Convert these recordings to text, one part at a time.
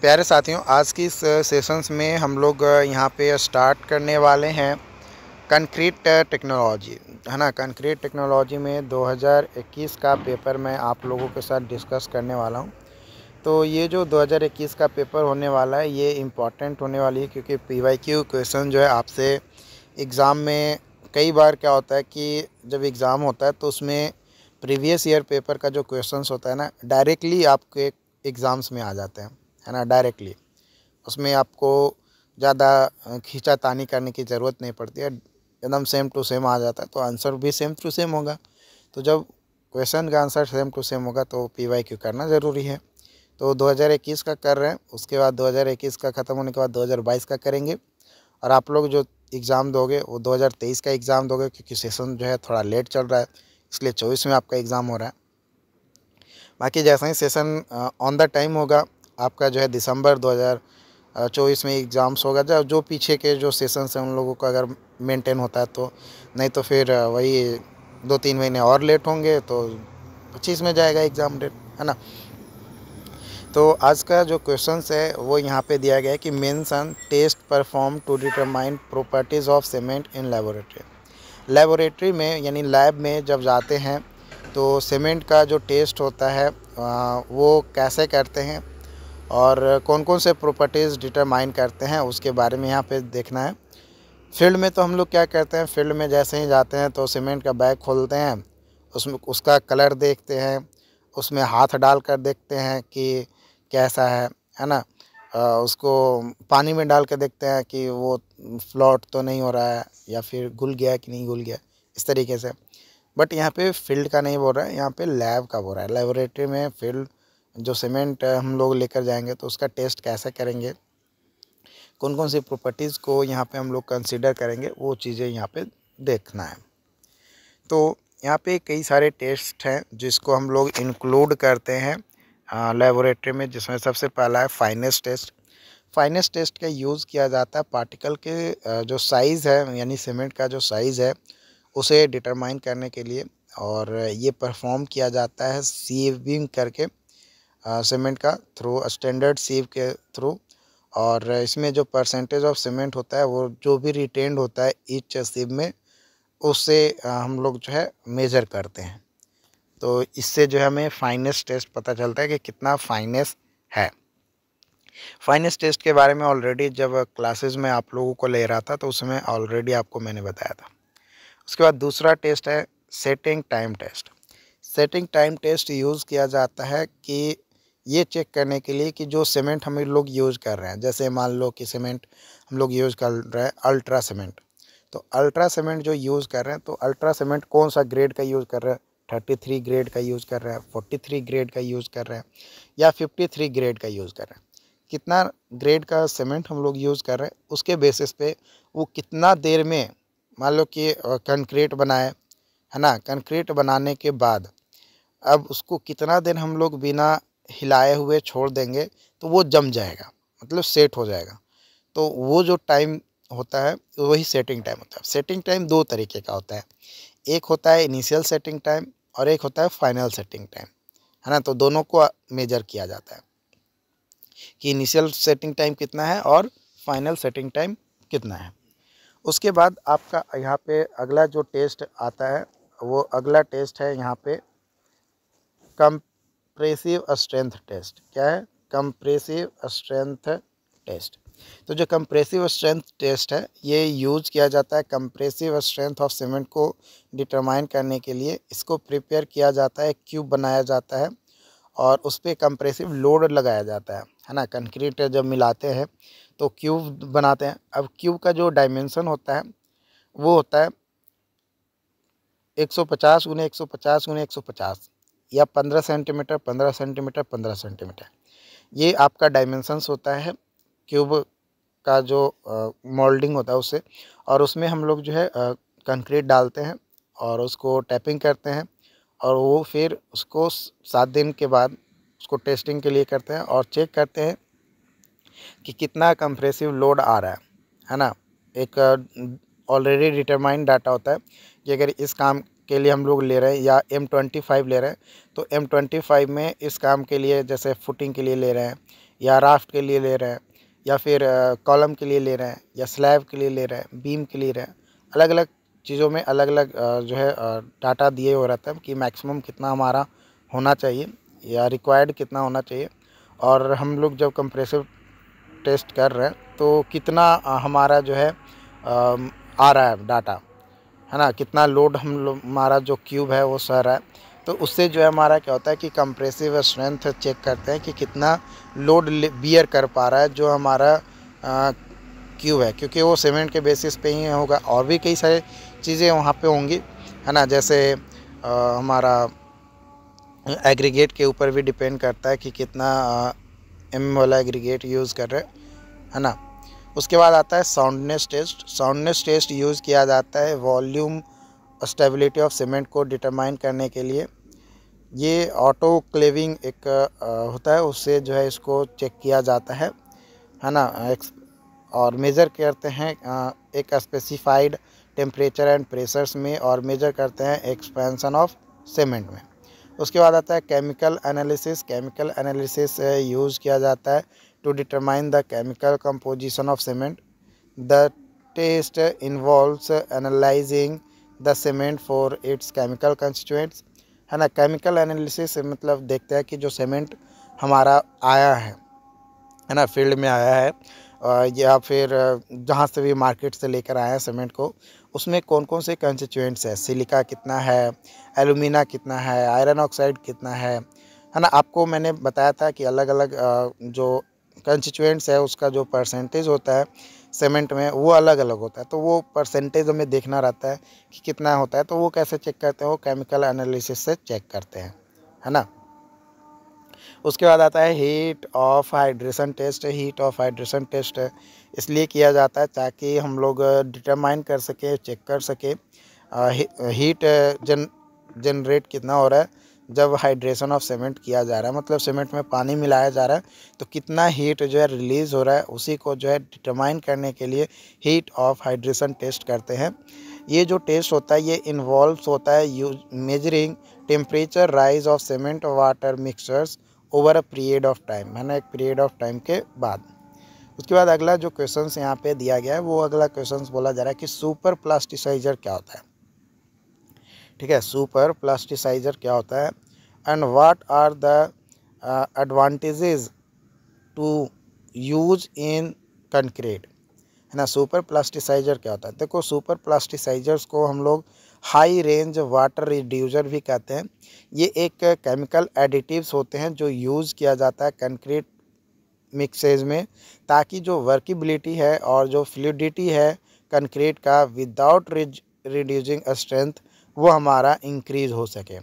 प्यारे साथियों आज की इस सेशंस में हम लोग यहाँ पे स्टार्ट करने वाले हैं कंक्रीट टेक्नोलॉजी है ना कंक्रीट टेक्नोलॉजी में 2021 का पेपर मैं आप लोगों के साथ डिस्कस करने वाला हूँ तो ये जो 2021 का पेपर होने वाला है ये इम्पॉर्टेंट होने वाली है क्योंकि पी वाई क्यू क्वेश्चन जो है आपसे एग्ज़ाम में कई बार क्या होता है कि जब एग्ज़ाम होता है तो उसमें प्रीवियस ईयर पेपर का जो क्वेश्चंस होता है ना डायरेक्टली आपके एग्ज़ाम्स में आ जाते हैं है ना डायरेक्टली उसमें आपको ज़्यादा खींचा तानी करने की ज़रूरत नहीं पड़ती है एकदम सेम टू सेम आ जाता है तो आंसर भी सेम टू सेम होगा तो जब क्वेश्चन का आंसर सेम टू सेम होगा तो पी वाई क्यू करना ज़रूरी है तो 2021 का कर रहे हैं उसके बाद 2021 का ख़त्म होने के बाद 2022 का करेंगे और आप लोग जो एग्ज़ाम दोगे वो 2023 का एग्ज़ाम दोगे क्योंकि सेशन जो है थोड़ा लेट चल रहा है इसलिए चौबीस में आपका एग्ज़ाम हो रहा है बाकी जैसा ही सेशन ऑन द टाइम होगा आपका जो है दिसंबर 2024 में एग्ज़ाम्स होगा जब जो पीछे के जो सेशंस हैं उन लोगों का अगर मेंटेन होता है तो नहीं तो फिर वही दो तीन महीने और लेट होंगे तो पच्चीस में जाएगा एग्ज़ाम डेट है ना तो आज का जो क्वेश्चन है वो यहाँ पे दिया गया है कि mention test perform to determine properties of cement in laboratory laboratory में यानी लैब में जब जाते हैं तो सीमेंट का जो टेस्ट होता है वो कैसे करते हैं और कौन कौन से प्रॉपर्टीज़ डिटरमाइन करते हैं उसके बारे में यहाँ पे देखना है फील्ड में तो हम लोग क्या करते हैं फील्ड में जैसे ही जाते हैं तो सीमेंट का बैग खोलते हैं उसमें उसका कलर देखते हैं उसमें हाथ डाल कर देखते हैं कि कैसा है है ना उसको पानी में डाल कर देखते हैं कि वो फ्लॉट तो नहीं हो रहा है या फिर घुल गया कि नहीं घुल गया इस तरीके से बट यहाँ पे फील्ड का नहीं बोल रहा है यहाँ पे लैब का बोल रहा है लेबोरेटरी में फील्ड जो सीमेंट हम लोग लेकर जाएंगे तो उसका टेस्ट कैसे करेंगे कौन कौन सी प्रॉपर्टीज़ को यहाँ पे हम लोग कंसिडर करेंगे वो चीज़ें यहाँ पे देखना है तो यहाँ पे कई सारे टेस्ट हैं जिसको हम लोग इंक्लूड करते हैं लेबोरेटरी में जिसमें सबसे पहला है फाइनेस टेस्ट फाइनेस टेस्ट का यूज़ किया जाता है पार्टिकल के जो साइज़ है यानी सीमेंट का जो साइज़ है उसे डिटरमाइन करने के लिए और ये परफॉर्म किया जाता है सीविंग करके सीमेंट का थ्रू स्टैंडर्ड सीव के थ्रू और इसमें जो परसेंटेज ऑफ सीमेंट होता है वो जो भी रिटेंड होता है ईच सीव में उससे हम लोग जो है मेज़र करते हैं तो इससे जो है हमें फाइनेस टेस्ट पता चलता है कि कितना फाइनेस है फाइनेस टेस्ट के बारे में ऑलरेडी जब क्लासेस में आप लोगों को ले रहा था तो उसमें ऑलरेडी आपको मैंने बताया था उसके बाद दूसरा टेस्ट है setting time test setting time test use किया जाता है कि ये चेक करने के लिए कि जो सीमेंट हम लोग यूज़ कर रहे हैं जैसे मान लो कि सीमेंट हम लोग यूज़ कर रहे हैं अल्ट्रा सीमेंट तो अल्ट्रा सीमेंट जो यूज़ कर रहे हैं तो अल्ट्रा सीमेंट कौन सा ग्रेड का यूज़ कर रहे हैं थर्टी थ्री ग्रेड का यूज़ कर रहे हैं फोर्टी थ्री ग्रेड का यूज़ कर रहे हैं या फिफ्टी थ्री ग्रेड का यूज़ कर रहे हैं कितना ग्रेड का सीमेंट हम लोग यूज़ कर रहे हैं उसके बेसिस पे वो कितना देर में मान लो कि कंक्रीट बनाए है ना कंक्रीट बनाने के बाद अब उसको कितना देर हम लोग बिना हिलाए हुए छोड़ देंगे तो वो जम जाएगा मतलब सेट हो जाएगा तो वो जो टाइम होता है वही सेटिंग टाइम होता है सेटिंग टाइम दो तरीके का होता है एक होता है इनिशियल सेटिंग टाइम और एक होता है फाइनल सेटिंग टाइम है ना तो दोनों को मेजर किया जाता है कि इनिशियल सेटिंग टाइम कितना है और फाइनल सेटिंग टाइम कितना है उसके बाद आपका यहाँ पे अगला जो टेस्ट आता है वो अगला टेस्ट है यहाँ पे कम कंप्रेसिव स्ट्रेंथ टेस्ट क्या है कंप्रेसिव स्ट्रेंथ टेस्ट तो जो कंप्रेसिव स्ट्रेंथ टेस्ट है ये यूज किया जाता है कंप्रेसिव स्ट्रेंथ ऑफ सीमेंट को डिटरमाइन करने के लिए इसको प्रिपेयर किया जाता है क्यूब बनाया जाता है और उस पर कंप्रेसिव लोड लगाया जाता है है ना कंक्रीट जब मिलाते हैं तो क्यूब बनाते हैं अब क्यूब का जो डायमेंसन होता है वो होता है एक सौ पचास गुने एक सौ पचास गुने एक सौ पचास या पंद्रह सेंटीमीटर पंद्रह सेंटीमीटर पंद्रह सेंटीमीटर ये आपका डायमेंसन्स होता है क्यूब का जो मोल्डिंग होता है उससे और उसमें हम लोग जो है कंक्रीट डालते हैं और उसको टैपिंग करते हैं और वो फिर उसको सात दिन के बाद उसको टेस्टिंग के लिए करते हैं और चेक करते हैं कि कितना कंप्रेसिव लोड आ रहा है है ना एक ऑलरेडी डिटरमाइंड डाटा होता है कि अगर इस काम के लिए हम लोग ले रहे हैं या एम ट्वेंटी फाइव ले रहे हैं तो एम ट्वेंटी फाइव में इस काम के लिए जैसे फुटिंग के लिए ले रहे हैं या राफ्ट के लिए ले रहे हैं या फिर कॉलम के लिए ले रहे हैं या स्लैब के लिए ले रहे हैं बीम के लिए ले रहे हैं अलग अलग चीज़ों में अलग अलग जो है डाटा दिए हो रहता है कि मैक्सिमम कितना हमारा होना चाहिए या रिक्वायर्ड कितना होना चाहिए और हम लोग जब कंप्रेसिव टेस्ट कर रहे हैं तो कितना हमारा जो है आ रहा है डाटा है ना कितना लोड हम लो, हमारा जो क्यूब है वो सह रहा है तो उससे जो है हमारा क्या होता है कि कंप्रेसिव स्ट्रेंथ चेक करते हैं कि कितना लोड बियर कर पा रहा है जो हमारा आ, क्यूब है क्योंकि वो सीमेंट के बेसिस पे ही होगा और भी कई सारी चीज़ें वहाँ पे होंगी है ना जैसे आ, हमारा एग्रीगेट के ऊपर भी डिपेंड करता है कि कितना एम वाला एग्रीगेट यूज़ कर रहे है ना उसके बाद आता है soundness test soundness test use किया जाता है वॉल्यूम स्टेबिलिटी ऑफ सीमेंट को डिटरमाइन करने के लिए ये ऑटो क्लेविंग एक होता है उससे जो है इसको चेक किया जाता है है ना और मेज़र करते हैं एक स्पेसिफाइड टेम्परेचर एंड प्रेशर्स में और मेजर करते हैं एक्सपेंसन ऑफ सीमेंट में उसके बाद आता है chemical analysis chemical analysis use किया जाता है to determine the chemical composition of cement the test involves analyzing the cement for its chemical constituents है ना केमिकल एनालिसिस मतलब देखते हैं कि जो सीमेंट हमारा आया है है ना फील्ड में आया है या फिर जहाँ से भी मार्केट से लेकर आया है सीमेंट को उसमें कौन कौन से कंस्टिट्यूएंट्स है सिलिका कितना है एलुमिना कितना है आयरन ऑक्साइड कितना है है ना आपको मैंने बताया था कि अलग अलग जो कंस्टिचुएंट्स है उसका जो परसेंटेज होता है सीमेंट में वो अलग अलग होता है तो वो परसेंटेज हमें देखना रहता है कि कितना होता है तो वो कैसे चेक करते हैं वो केमिकल एनालिसिस से चेक करते हैं है ना उसके बाद आता है heat of hydration test heat of hydration test इसलिए किया जाता है ताकि हम लोग डिटरमाइन कर सकें चेक कर सकें हीट जन जनरेट कितना हो रहा है जब हाइड्रेशन ऑफ सीमेंट किया जा रहा है मतलब सीमेंट में पानी मिलाया जा रहा है तो कितना हीट जो है रिलीज़ हो रहा है उसी को जो है डिटरमाइन करने के लिए हीट ऑफ हाइड्रेशन टेस्ट करते हैं ये जो टेस्ट होता है ये इन्वॉल्व होता है measuring temperature rise of cement water mixtures over a period of time है ना एक पीरियड ऑफ टाइम के बाद उसके बाद अगला जो क्वेश्चन यहाँ पे दिया गया है वो अगला क्वेश्चन बोला जा रहा है कि सुपर प्लास्टिसाइजर क्या होता है ठीक है सुपर प्लास्टिसाइज़र क्या होता है and what are the advantages to use in concrete है ना सुपर प्लास्टिसाइजर क्या होता है देखो सुपर प्लास्टिसाइजर्स को हम लोग हाई रेंज वाटर रिड्यूजर भी कहते हैं ये एक केमिकल एडिटिव्स होते हैं जो यूज़ किया जाता है कंक्रीट मिक्सेज में ताकि जो वर्किबिलिटी है और जो फ्लूडिटी है कंक्रीट का विदाउट रिड्यूजिंग स्ट्रेंथ वो हमारा इंक्रीज़ हो सके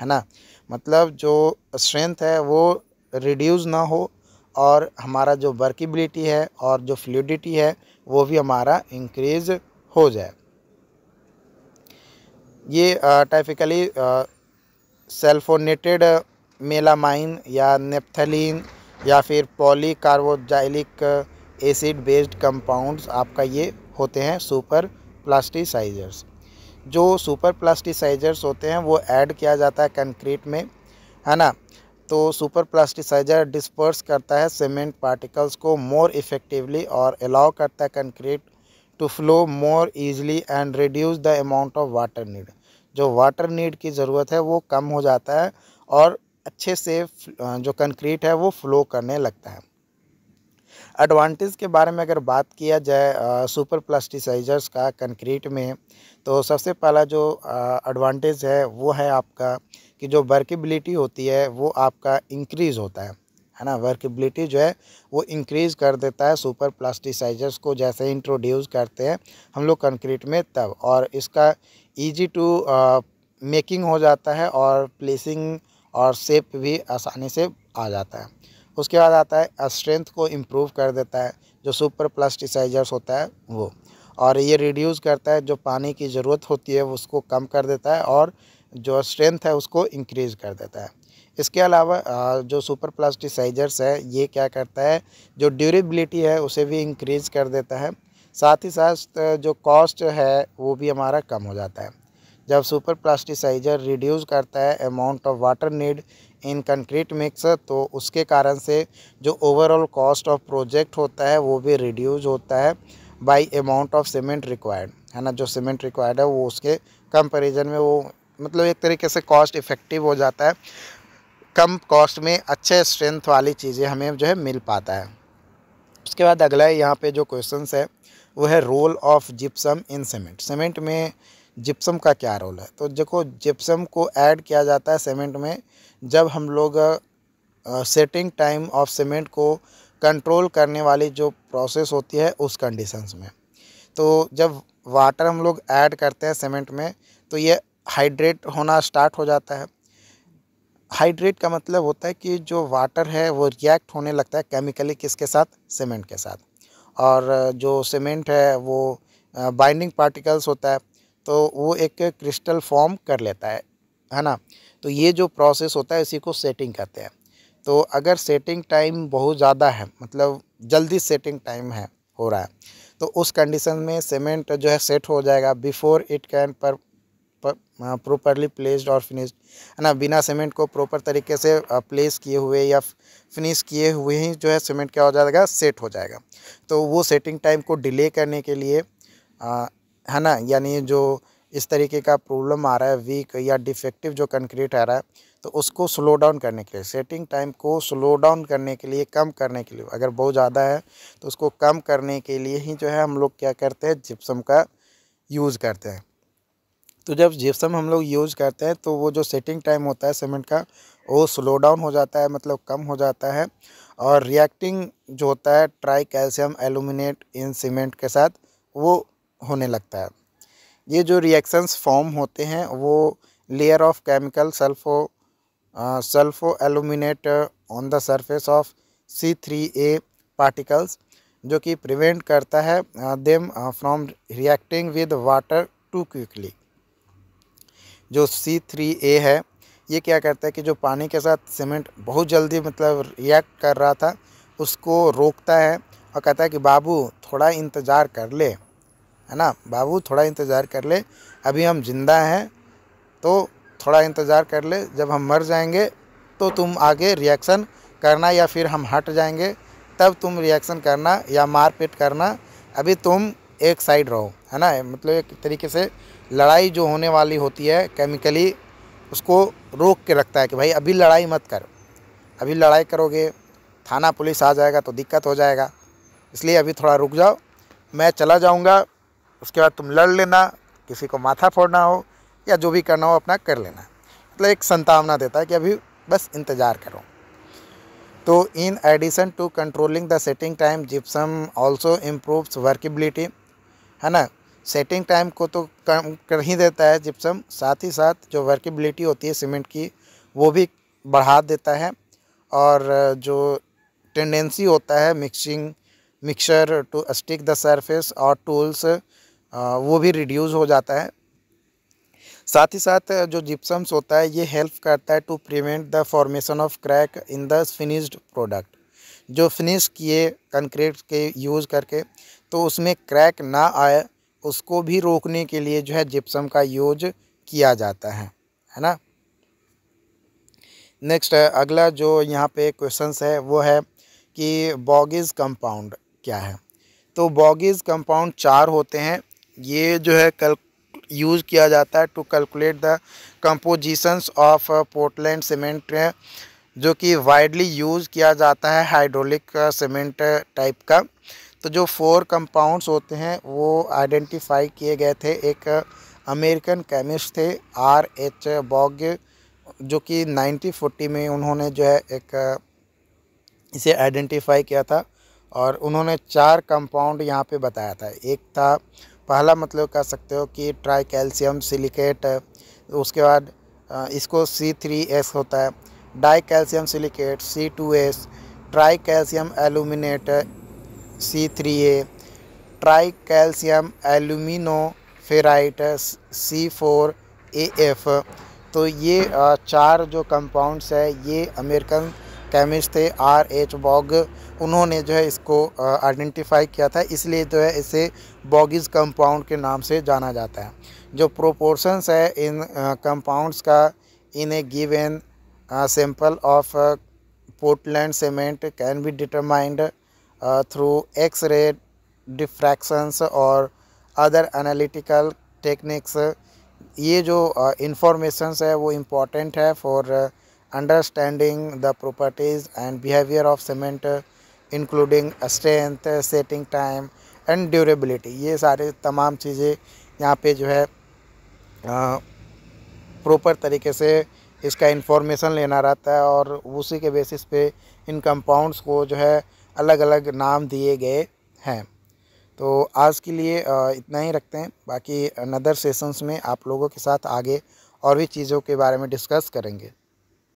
है ना मतलब जो स्ट्रेंथ है वो रिड्यूज़ ना हो और हमारा जो वर्किबिलिटी है और जो फ्लूडिटी है वो भी हमारा इंक्रीज़ हो जाए ये टाइपिकली सेल्फोनेटेड मेलामाइन या नेप्थलीन या फिर पॉलीकार्बोजाइलिक एसिड बेस्ड कंपाउंड्स आपका ये होते हैं सुपर प्लास्टिसाइजर्स जो सुपर प्लास्टिसाइजर्स होते हैं वो ऐड किया जाता है कंक्रीट में है ना तो सुपर प्लास्टिसाइजर डिस्पर्स करता है सीमेंट पार्टिकल्स को मोर इफ़ेक्टिवली और अलाउ करता है concrete to flow more easily and reduce the amount of water need जो वाटर नीड की ज़रूरत है वो कम हो जाता है और अच्छे से जो कंक्रीट है वो फ्लो करने लगता है एडवांटेज के बारे में अगर बात किया जाए सुपर प्लास्टिसाइजर्स का कंक्रीट में तो सबसे पहला जो एडवांटेज है वो है आपका कि जो वर्कबिलिटी होती है वो आपका इंक्रीज़ होता है है ना वर्कबिलिटी जो है वो इंक्रीज़ कर देता है सुपर प्लास्टिसाइजर्स को जैसे इंट्रोड्यूस करते हैं हम लोग कंक्रीट में तब और इसका इजी टू मेकिंग हो जाता है और प्लेसिंग और शेप भी आसानी से आ जाता है उसके बाद आता है स्ट्रेंथ को इम्प्रूव कर देता है जो सुपर प्लास्टिसाइजर्स होता है वो और ये रिड्यूस करता है जो पानी की ज़रूरत होती है उसको कम कर देता है और जो स्ट्रेंथ है उसको इंक्रीज़ कर देता है इसके अलावा जो सुपर प्लास्टिसाइजर्स है ये क्या करता है जो ड्यूरेबिलिटी है उसे भी इंक्रीज़ कर देता है साथ ही साथ जो कॉस्ट है वो भी हमारा कम हो जाता है जब सुपर प्लास्टिसाइजर रिड्यूस करता है amount of water need in concrete mix तो उसके कारण से जो ओवरऑल कॉस्ट ऑफ प्रोजेक्ट होता है वो भी रिड्यूज होता है by amount of cement required है ना जो सीमेंट रिक्वायर्ड है वो उसके कंपेरिजन में वो मतलब एक तरीके से कॉस्ट इफ़ेक्टिव हो जाता है कम कॉस्ट में अच्छे स्ट्रेंथ वाली चीज़ें हमें जो है मिल पाता है उसके बाद अगला यहाँ पे जो क्वेश्चन है वो है role of gypsum in cement cement में जिप्सम का क्या रोल है तो देखो जिप्सम को ऐड किया जाता है सीमेंट में जब हम लोग सेटिंग टाइम ऑफ सीमेंट को कंट्रोल करने वाली जो प्रोसेस होती है उस कंडीशंस में तो जब वाटर हम लोग ऐड करते हैं सीमेंट में तो ये हाइड्रेट होना स्टार्ट हो जाता है हाइड्रेट का मतलब होता है कि जो वाटर है वो रिएक्ट होने लगता है केमिकली किसके साथ सीमेंट के साथ और जो सीमेंट है वो बाइंडिंग पार्टिकल्स होता है तो वो एक क्रिस्टल फॉर्म कर लेता है है ना तो ये जो प्रोसेस होता है इसी को सेटिंग कहते हैं तो अगर सेटिंग टाइम बहुत ज़्यादा है मतलब जल्दी सेटिंग टाइम है हो रहा है तो उस कंडीशन में सीमेंट जो है सेट हो जाएगा बिफोर इट कैन पर प्रॉपरली प्लेस्ड और फिनिश्ड है ना बिना सीमेंट को प्रॉपर तरीके से प्लेस किए हुए या फिनिश किए हुए ही जो है सीमेंट क्या हो जाएगा सेट हो जाएगा तो वो सेटिंग टाइम को डिले करने के लिए हाँ, है ना यानी जो इस तरीके का प्रॉब्लम आ रहा है वीक या डिफेक्टिव जो कंक्रीट आ रहा है तो उसको स्लो डाउन करने के लिए सेटिंग टाइम को स्लो डाउन करने के लिए कम करने के लिए अगर बहुत ज़्यादा है तो उसको कम करने के लिए ही जो है हम लोग क्या करते हैं जिप्सम का यूज़ करते हैं तो जब जिप्सम हम लोग यूज़ करते हैं तो वो जो सेटिंग टाइम होता है सीमेंट का वो स्लो डाउन हो जाता है मतलब कम हो जाता है और रिएक्टिंग जो होता है tricalcium aluminate in cement के साथ वो होने लगता है ये जो रिएक्शंस फॉर्म होते हैं वो layer of chemical sulpho sulpho aluminate on the surface of C three A particles जो कि प्रिवेंट करता है them from reacting with water too quickly जो सी थ्री ए है ये क्या करता है कि जो पानी के साथ सीमेंट बहुत जल्दी मतलब रिएक्ट कर रहा था उसको रोकता है और कहता है कि बाबू थोड़ा इंतज़ार कर ले है ना बाबू थोड़ा इंतज़ार कर ले अभी हम जिंदा हैं तो थोड़ा इंतज़ार कर ले जब हम मर जाएंगे तो तुम आगे रिएक्शन करना या फिर हम हट जाएंगे तब तुम रिएक्शन करना या मारपीट करना अभी तुम एक साइड रहो है ना मतलब एक तरीके से लड़ाई जो होने वाली होती है केमिकली उसको रोक के रखता है कि भाई अभी लड़ाई मत कर अभी लड़ाई करोगे थाना पुलिस आ जाएगा तो दिक्कत हो जाएगा इसलिए अभी थोड़ा रुक जाओ मैं चला जाऊँगा उसके बाद तुम लड़ लेना किसी को माथा फोड़ना हो या जो भी करना हो अपना कर लेना मतलब एक संतावना देता है कि अभी बस इंतज़ार करो तो in addition to controlling the setting time gypsum also improves workability है ना सेटिंग टाइम को तो कम कर ही देता है जिप्सम साथ ही साथ जो वर्केबिलिटी होती है सीमेंट की वो भी बढ़ा देता है और जो टेंडेंसी होता है mixing mixer to stick the surface और टूल्स वो भी रिड्यूज़ हो जाता है साथ ही साथ जो जिप्सम्स होता है ये हेल्प करता है to prevent the formation of crack in the finished product जो फिनिश किए कंक्रीट के यूज़ करके तो उसमें क्रैक ना आए उसको भी रोकने के लिए जो है जिप्सम का यूज किया जाता है है ना नेक्स्ट अगला जो यहाँ पे क्वेश्चन है वो है कि बॉगिज़ कंपाउंड क्या है तो बॉगिज़ कंपाउंड चार होते हैं ये जो है कल यूज़ किया जाता है to calculate the compositions of Portland cement जो कि वाइडली यूज़ किया जाता है हाइड्रोलिक सीमेंट टाइप का तो जो फोर कंपाउंड्स होते हैं वो आइडेंटिफाई किए गए थे एक अमेरिकन uh, केमिस्ट थे आर एच बॉग जो कि 1940 में उन्होंने जो है एक uh, इसे आइडेंटिफाई किया था और उन्होंने चार कंपाउंड यहाँ पे बताया था एक था पहला मतलब कह सकते हो कि ट्राई कैल्शियम सिलिकेट उसके बाद इसको सी थ्री एस होता है dicalcium silicate C two S tricalcium aluminate C three A tricalcium aluminoferrite C four A F तो ये चार जो कंपाउंड्स है ये अमेरिकन कैमिस्ट थे आर एच बॉग उन्होंने जो है इसको आइडेंटिफाई किया था इसलिए जो है इसे बॉगिज कंपाउंड के नाम से जाना जाता है जो प्रोपोर्शंस है इन कंपाउंड्स का in a given sample of Portland cement can be determined through X ray diffractions और अदर एनालिटिकल टेक्निक्स ये जो इंफॉर्मेशंस है वो इम्पॉर्टेंट है for understanding the properties and behavior of cement including strength setting time and durability ये सारे तमाम चीज़ें यहाँ पे जो है proper तरीके से इसका information लेना रहता है और उसी के basis पे इन compounds को जो है अलग अलग नाम दिए गए हैं तो आज के लिए इतना ही रखते हैं बाकी अनदर सेशंस में आप लोगों के साथ आगे और भी चीज़ों के बारे में डिस्कस करेंगे